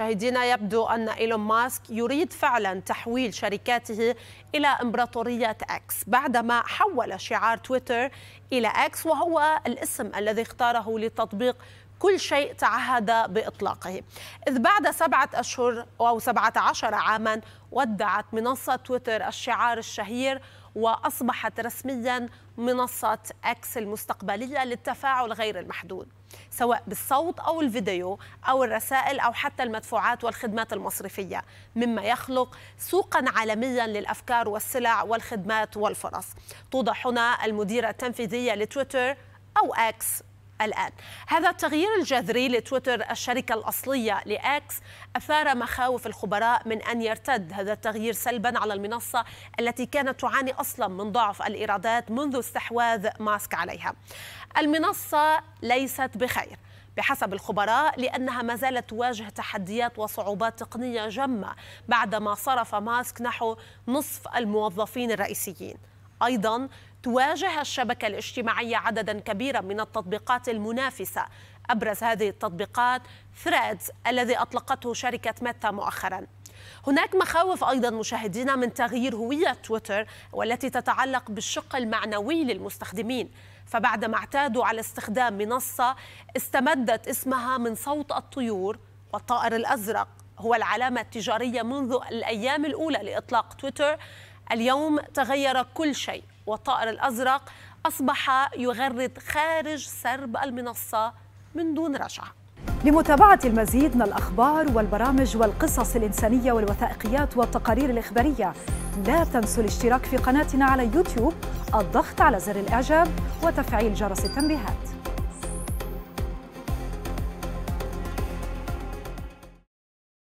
مشاهدينا يبدو أن إيلون ماسك يريد فعلا تحويل شركاته إلى إمبراطورية أكس بعدما حول شعار تويتر إلى أكس وهو الاسم الذي اختاره لتطبيق كل شيء تعهد بإطلاقه إذ بعد سبعة أشهر أو سبعة عشر عاما ودعت منصة تويتر الشعار الشهير وأصبحت رسميا منصة أكس المستقبلية للتفاعل غير المحدود سواء بالصوت أو الفيديو أو الرسائل أو حتى المدفوعات والخدمات المصرفية مما يخلق سوقا عالميا للأفكار والسلع والخدمات والفرص توضح هنا المديرة التنفيذية لتويتر أو أكس الآن هذا التغيير الجذري لتويتر الشركة الأصلية لأكس أثار مخاوف الخبراء من أن يرتد هذا التغيير سلبا على المنصة التي كانت تعاني أصلا من ضعف الإيرادات منذ استحواذ ماسك عليها المنصة ليست بخير بحسب الخبراء لأنها ما زالت تواجه تحديات وصعوبات تقنية جمة بعدما صرف ماسك نحو نصف الموظفين الرئيسيين أيضا تواجه الشبكة الاجتماعية عددا كبيرا من التطبيقات المنافسة أبرز هذه التطبيقات ثريدز الذي أطلقته شركة ميتا مؤخرا هناك مخاوف أيضا مشاهدينا من تغيير هوية تويتر والتي تتعلق بالشق المعنوي للمستخدمين فبعدما اعتادوا على استخدام منصة استمدت اسمها من صوت الطيور والطائر الأزرق هو العلامة التجارية منذ الأيام الأولى لإطلاق تويتر اليوم تغير كل شيء والطائر الأزرق أصبح يغرد خارج سرب المنصة من دون رجعه لمتابعة المزيد من الأخبار والبرامج والقصص الإنسانية والوثائقيات والتقارير الإخبارية لا تنسوا الاشتراك في قناتنا على يوتيوب الضغط على زر الإعجاب وتفعيل جرس التنبيهات